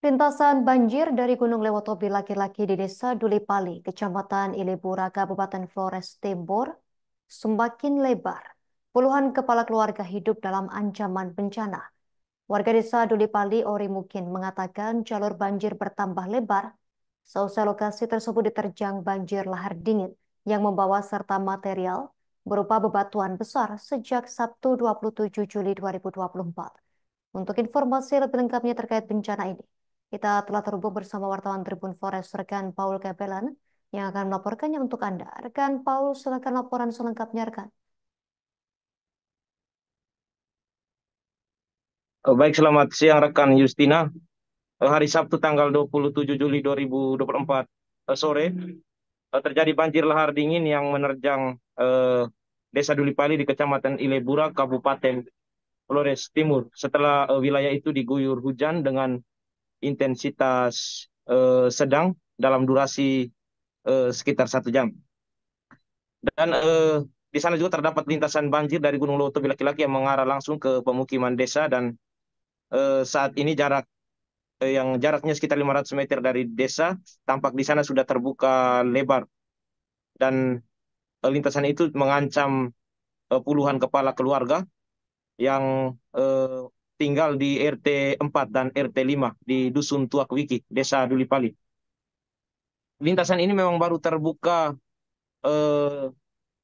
Lintasan banjir dari Gunung Lewotobi laki-laki di Desa Dulipali, Kecamatan Ilebura, Kabupaten Flores Timur, semakin lebar. Puluhan kepala keluarga hidup dalam ancaman bencana. Warga Desa Dulipali Ori Mukin, mengatakan jalur banjir bertambah lebar seusai lokasi tersebut diterjang banjir lahar dingin yang membawa serta material berupa bebatuan besar sejak Sabtu 27 Juli 2024. Untuk informasi lebih lengkapnya terkait bencana ini, kita telah terhubung bersama wartawan Tribun Forest rekan Paul Kepelan yang akan melaporkannya untuk Anda. Rekan Paul, silakan laporan selengkapnya rekan. Oh, baik, selamat siang rekan Justina. Eh, hari Sabtu tanggal 27 Juli 2024 eh, sore eh, terjadi banjir lahar dingin yang menerjang eh, Desa Dulipali di Kecamatan Ilebura, Kabupaten Flores Timur. Setelah eh, wilayah itu diguyur hujan dengan intensitas uh, sedang dalam durasi uh, sekitar satu jam. Dan uh, di sana juga terdapat lintasan banjir dari Gunung Loto bila laki yang mengarah langsung ke pemukiman desa dan uh, saat ini jarak uh, yang jaraknya sekitar 500 meter dari desa tampak di sana sudah terbuka lebar dan uh, lintasan itu mengancam uh, puluhan kepala keluarga yang uh, tinggal di RT 4 dan RT 5 di Dusun Tuak Wiki, Desa pali Lintasan ini memang baru terbuka uh,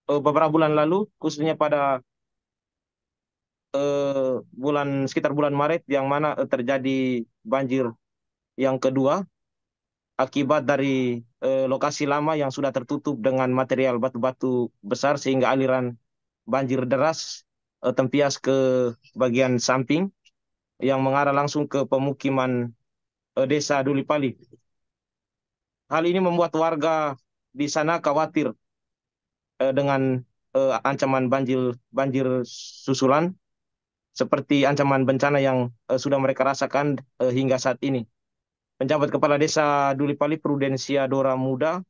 beberapa bulan lalu, khususnya pada uh, bulan sekitar bulan Maret yang mana uh, terjadi banjir yang kedua akibat dari uh, lokasi lama yang sudah tertutup dengan material batu-batu besar sehingga aliran banjir deras uh, tempias ke bagian samping yang mengarah langsung ke pemukiman eh, desa Dulipali. Hal ini membuat warga di sana khawatir eh, dengan eh, ancaman banjir banjir susulan seperti ancaman bencana yang eh, sudah mereka rasakan eh, hingga saat ini. Penjabat Kepala Desa Dulipali Prudensia Dora Muda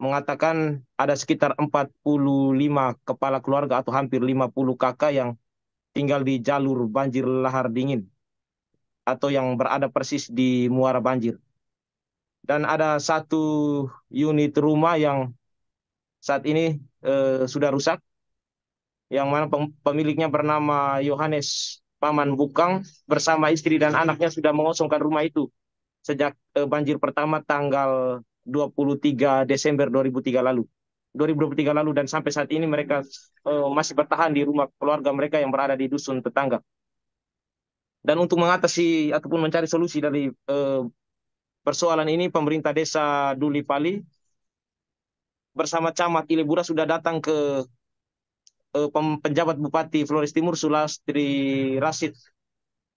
mengatakan ada sekitar 45 kepala keluarga atau hampir 50 kakak yang tinggal di jalur banjir lahar dingin atau yang berada persis di muara banjir. Dan ada satu unit rumah yang saat ini eh, sudah rusak, yang mana pemiliknya bernama Yohanes Paman Bukang bersama istri dan anaknya sudah mengosongkan rumah itu sejak eh, banjir pertama tanggal 23 Desember 2003 lalu. 2023 lalu dan sampai saat ini mereka uh, masih bertahan di rumah keluarga mereka yang berada di dusun tetangga. Dan untuk mengatasi ataupun mencari solusi dari eh, persoalan ini, pemerintah desa Duli Pali bersama camat Ilebura sudah datang ke eh, penjabat Bupati Flores Timur Sulastri Rasid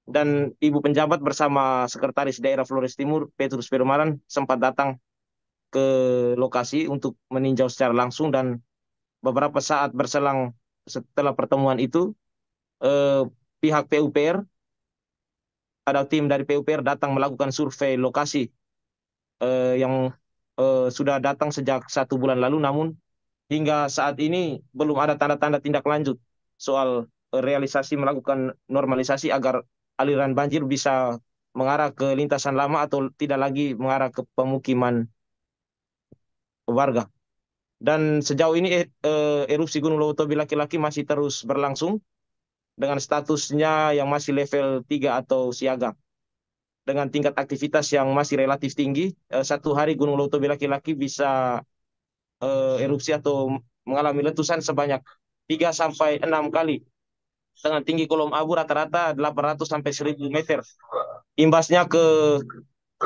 dan ibu penjabat bersama sekretaris daerah Flores Timur Petrus Perumaran sempat datang ke lokasi untuk meninjau secara langsung dan beberapa saat berselang setelah pertemuan itu eh, pihak PUPR ada tim dari PUPR datang melakukan survei lokasi eh, yang eh, sudah datang sejak satu bulan lalu, namun hingga saat ini belum ada tanda-tanda tindak lanjut soal eh, realisasi melakukan normalisasi agar aliran banjir bisa mengarah ke lintasan lama atau tidak lagi mengarah ke pemukiman warga. Dan sejauh ini eh, erupsi Gunung Tobi laki-laki masih terus berlangsung dengan statusnya yang masih level 3 atau siaga. Dengan tingkat aktivitas yang masih relatif tinggi, eh, satu hari Gunung Lautobi laki-laki bisa eh, erupsi atau mengalami letusan sebanyak 3 sampai 6 kali. Dengan tinggi kolom abu rata-rata 800 sampai 1000 meter. Imbasnya ke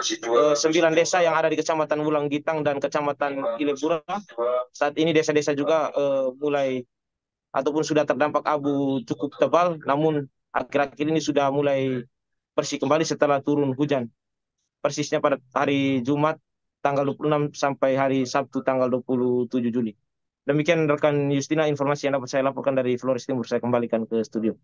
eh, sembilan desa yang ada di Kecamatan Wulang Gitang dan Kecamatan Ilebura. Saat ini desa-desa juga uh, mulai ataupun sudah terdampak abu cukup tebal, namun akhir-akhir ini sudah mulai bersih kembali setelah turun hujan. Persisnya pada hari Jumat tanggal 26 sampai hari Sabtu tanggal 27 Juli. Demikian rekan Justina informasi yang dapat saya laporkan dari Flores Timur. Saya kembalikan ke studio.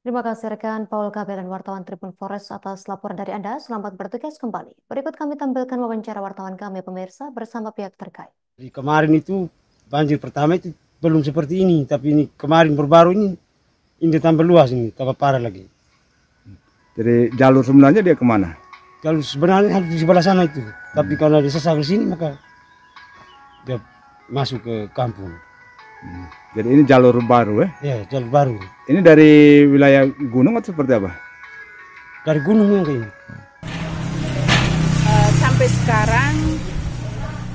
Terima kasih rekan Paul Kabel dan wartawan Tribun Forest atas laporan dari Anda. Selamat bertugas kembali. Berikut kami tampilkan wawancara wartawan kami pemirsa bersama pihak terkait. Di kemarin itu banjir pertama itu belum seperti ini tapi ini kemarin baru ini ini tambah luas ini tambah parah lagi jadi jalur sebenarnya dia kemana jalur sebenarnya harus di sebelah sana itu hmm. tapi karena dia sesak sini maka dia masuk ke kampung hmm. jadi ini jalur baru eh? ya jalur baru ini dari wilayah gunung atau seperti apa dari gunung yang uh, sampai sekarang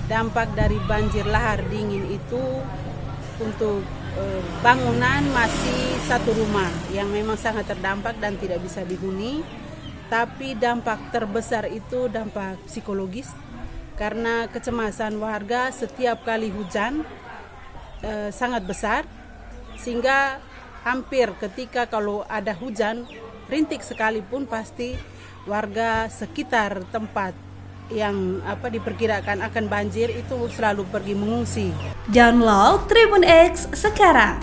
dampak dari banjir lahar dingin itu untuk eh, bangunan masih satu rumah yang memang sangat terdampak dan tidak bisa dihuni. Tapi dampak terbesar itu dampak psikologis karena kecemasan warga setiap kali hujan eh, sangat besar sehingga hampir ketika kalau ada hujan rintik sekalipun pasti warga sekitar tempat yang apa diperkirakan akan banjir itu selalu pergi mengungsi. Download Tribun X sekarang.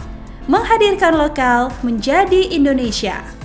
Menghadirkan lokal menjadi Indonesia.